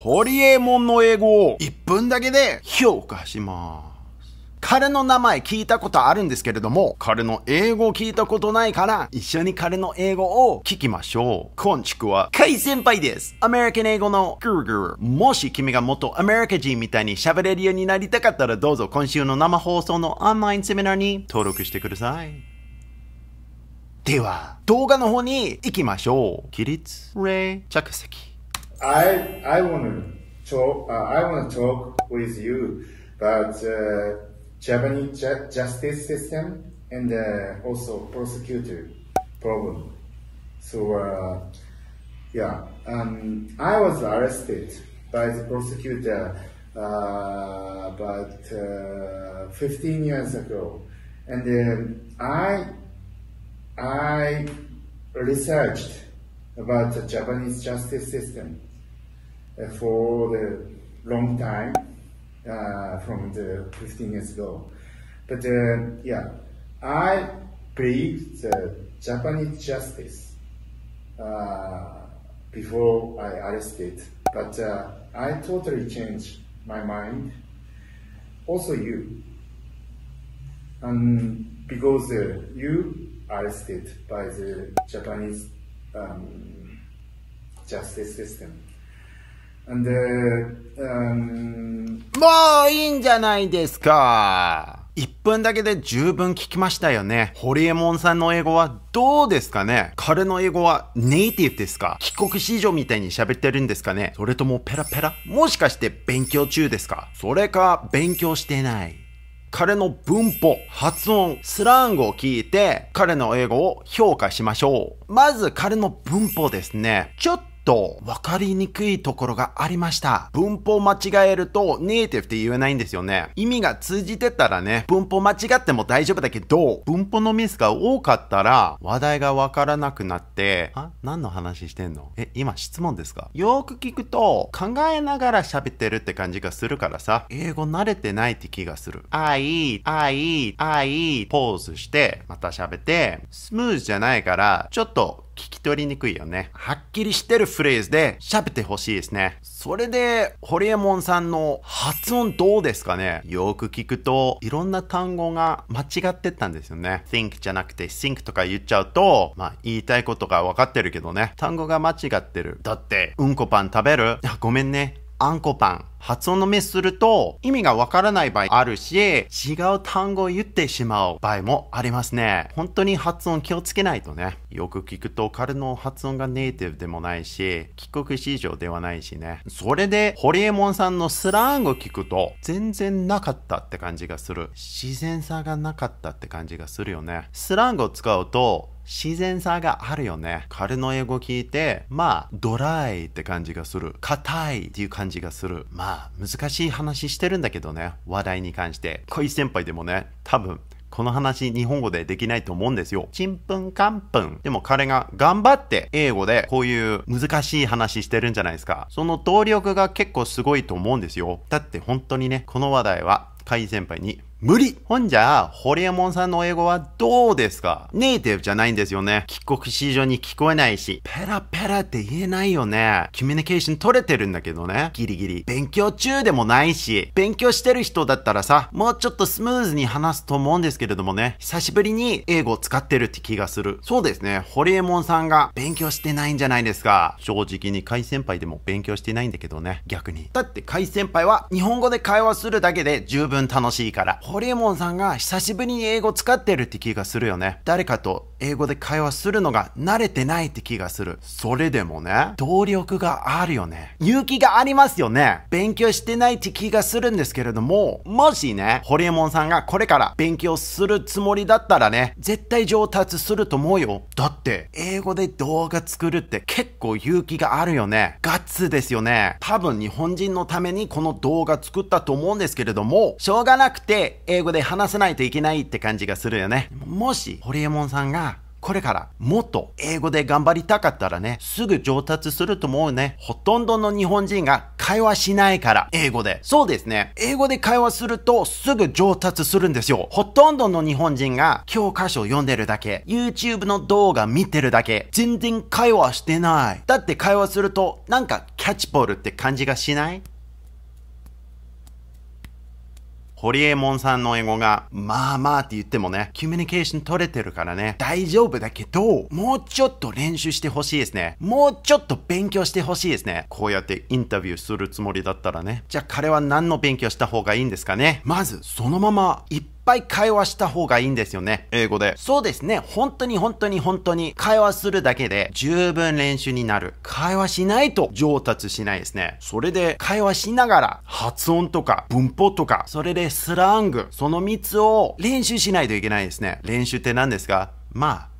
ホリエモンの英語を1分だけで評価します。彼の名前聞いたことあるんですけれども、彼の英語を聞いたことないから、一緒に彼の英語を聞きましょう。こんちくは、カイ先輩です。アメリカン英語のグーグー。もし君が元アメリカ人みたいに喋れるようになりたかったら、どうぞ今週の生放送のオンラインセミナーに登録してください。では、動画の方に行きましょう。起立、礼、着席。I I want to talk. Uh, I want to talk with you about uh, Japanese ju justice system and uh, also prosecutor problem. So uh, yeah, um, I was arrested by the prosecutor uh, about uh, 15 years ago, and um, I I researched about the Japanese justice system uh, for the long time uh, from the 15 years ago. But uh, yeah, I believe the Japanese justice before I arrested, but I totally changed my mind. Also you, and because you arrested by the Japanese um, justice system. And, um... もういいんじゃないですか1分だけで十分聞きましたよね。ホリエモンさんの英語はどうですかね彼の英語はネイティブですか帰国子女みたいに喋ってるんですかねそれともペラペラもしかして勉強中ですかそれか勉強してない彼の文法、発音、スラングを聞いて彼の英語を評価しましょう。まず彼の文法ですね。ちょっと分かりにくいところがありました。文法間違えるとネイティブって言えないんですよね。意味が通じてたらね、文法間違っても大丈夫だけど、文法のミスが多かったら話題が分からなくなって、あ何の話してんのえ、今質問ですかよく聞くと考えながら喋ってるって感じがするからさ、英語慣れてないって気がする。あい、あい、あい、ポーズして、また喋って、スムーズじゃないから、ちょっと聞き取りにくいよね。はっきりしてるフレーズで喋ってほしいですね。それで、ホリエモンさんの発音どうですかねよく聞くと、いろんな単語が間違ってったんですよね。think じゃなくて think とか言っちゃうと、まあ言いたいことが分かってるけどね。単語が間違ってる。だって、うんこパン食べるあ、ごめんね。あんこパン。発音のミスすると意味がわからない場合あるし、違う単語を言ってしまう場合もありますね。本当に発音気をつけないとね。よく聞くと彼の発音がネイティブでもないし、帰国子女ではないしね。それで、ホリエモンさんのスラングを聞くと全然なかったって感じがする。自然さがなかったって感じがするよね。スラングを使うと、自然さがあるよね。彼の英語聞いて、まあ、ドライって感じがする。硬いっていう感じがする。まあ、難しい話してるんだけどね。話題に関して。恋先輩でもね、多分、この話日本語でできないと思うんですよ。ちんぷんかんぷん。でも彼が頑張って英語でこういう難しい話してるんじゃないですか。その動力が結構すごいと思うんですよ。だって本当にね、この話題は海先輩に無理ほんじゃホリエモンさんの英語はどうですかネイティブじゃないんですよね。帰国子女に聞こえないし、ペラペラって言えないよね。コミュニケーション取れてるんだけどね。ギリギリ。勉強中でもないし、勉強してる人だったらさ、もうちょっとスムーズに話すと思うんですけれどもね。久しぶりに英語を使ってるって気がする。そうですね。ホリエモンさんが勉強してないんじゃないですか。正直に海先輩でも勉強してないんだけどね。逆に。だって海先輩は日本語で会話するだけで十分楽しいから。ホリエモンさんが久しぶりに英語使ってるって気がするよね。誰かと英語で会話するのが慣れてないって気がする。それでもね、動力があるよね。勇気がありますよね。勉強してないって気がするんですけれども、もしね、ホリエモンさんがこれから勉強するつもりだったらね、絶対上達すると思うよ。だって、英語で動画作るって結構勇気があるよね。ガッツですよね。多分日本人のためにこの動画作ったと思うんですけれども、しょうがなくて英語で話さないといけないって感じがするよね。もし、ホリエモンさんがこれからもっと英語で頑張りたかったらね、すぐ上達すると思うね。ほとんどの日本人が会話しないから、英語で。そうですね。英語で会話するとすぐ上達するんですよ。ほとんどの日本人が教科書読んでるだけ、YouTube の動画見てるだけ、全然会話してない。だって会話するとなんかキャッチボールって感じがしないホリエモンさんの英語が、まあまあって言ってもね、コミュニケーション取れてるからね、大丈夫だけど、もうちょっと練習してほしいですね。もうちょっと勉強してほしいですね。こうやってインタビューするつもりだったらね。じゃあ彼は何の勉強した方がいいんですかねまず、そのまま一ぱい会話した方がいいんですよね。英語で。そうですね。本当に本当に本当に会話するだけで十分練習になる。会話しないと上達しないですね。それで会話しながら発音とか文法とか、それでスラング、その3つを練習しないといけないですね。練習って何ですかまあ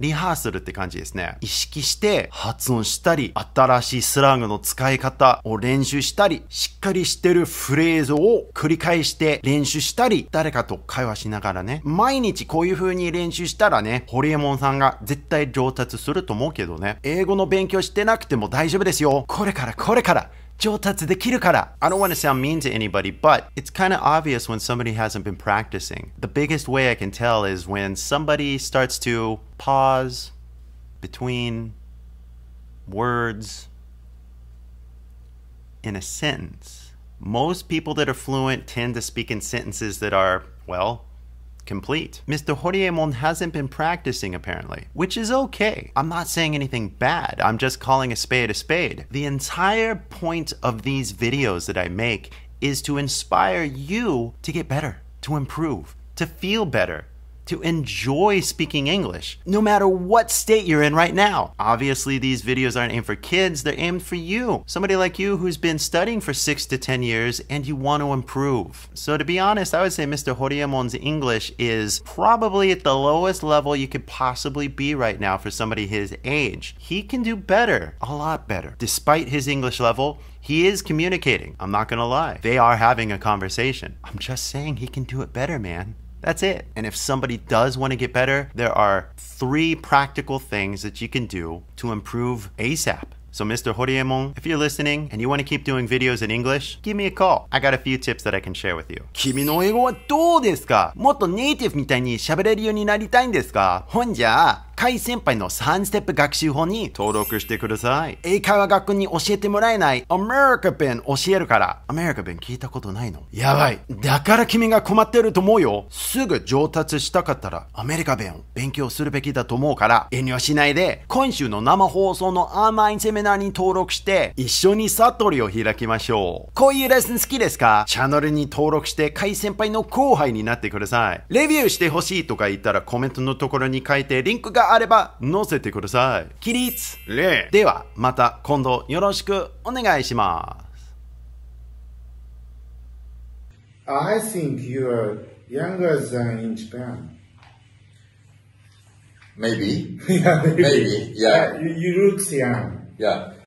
リハーサルって感じですね。意識して発音したり、新しいスラングの使い方を練習したり、しっかりしてるフレーズを繰り返して練習したり、誰かと会話しながらね、毎日こういう風に練習したらね、ホリエモンさんが絶対上達すると思うけどね、英語の勉強してなくても大丈夫ですよ。これからこれから I don't want to sound mean to anybody, but it's kind of obvious when somebody hasn't been practicing. The biggest way I can tell is when somebody starts to pause between words in a sentence. Most people that are fluent tend to speak in sentences that are, well, complete. Mr. Horiemon hasn't been practicing apparently, which is okay. I'm not saying anything bad, I'm just calling a spade a spade. The entire point of these videos that I make is to inspire you to get better, to improve, to feel better, to enjoy speaking English, no matter what state you're in right now. Obviously, these videos aren't aimed for kids, they're aimed for you, somebody like you who's been studying for six to 10 years and you want to improve. So to be honest, I would say Mr. Horiemon's English is probably at the lowest level you could possibly be right now for somebody his age. He can do better, a lot better. Despite his English level, he is communicating. I'm not gonna lie. They are having a conversation. I'm just saying he can do it better, man. That's it. And if somebody does want to get better, there are three practical things that you can do to improve ASAP. So, Mr. Horiemon, if you're listening and you want to keep doing videos in English, give me a call. I got a few tips that I can share with you. 海先輩の3ステップ学習法に登録してください。英会話学校に教えてもらえないアメリカ弁教えるから。アメリカ弁聞いたことないのやばい。だから君が困ってると思うよ。すぐ上達したかったらアメリカ弁を勉強するべきだと思うから遠慮しないで今週の生放送のアーマインセミナーに登録して一緒に悟りを開きましょう。こういうレッスン好きですかチャンネルに登録して海先輩の後輩になってください。レビューしてほしいとか言ったらコメントのところに書いてリンクががあれば載せてください。起立礼では、また今度よろしくお願いします。I think you're younger than in Japan. Maybe. yeah, maybe. maybe. Yeah. yeah. You, you look young. Yeah.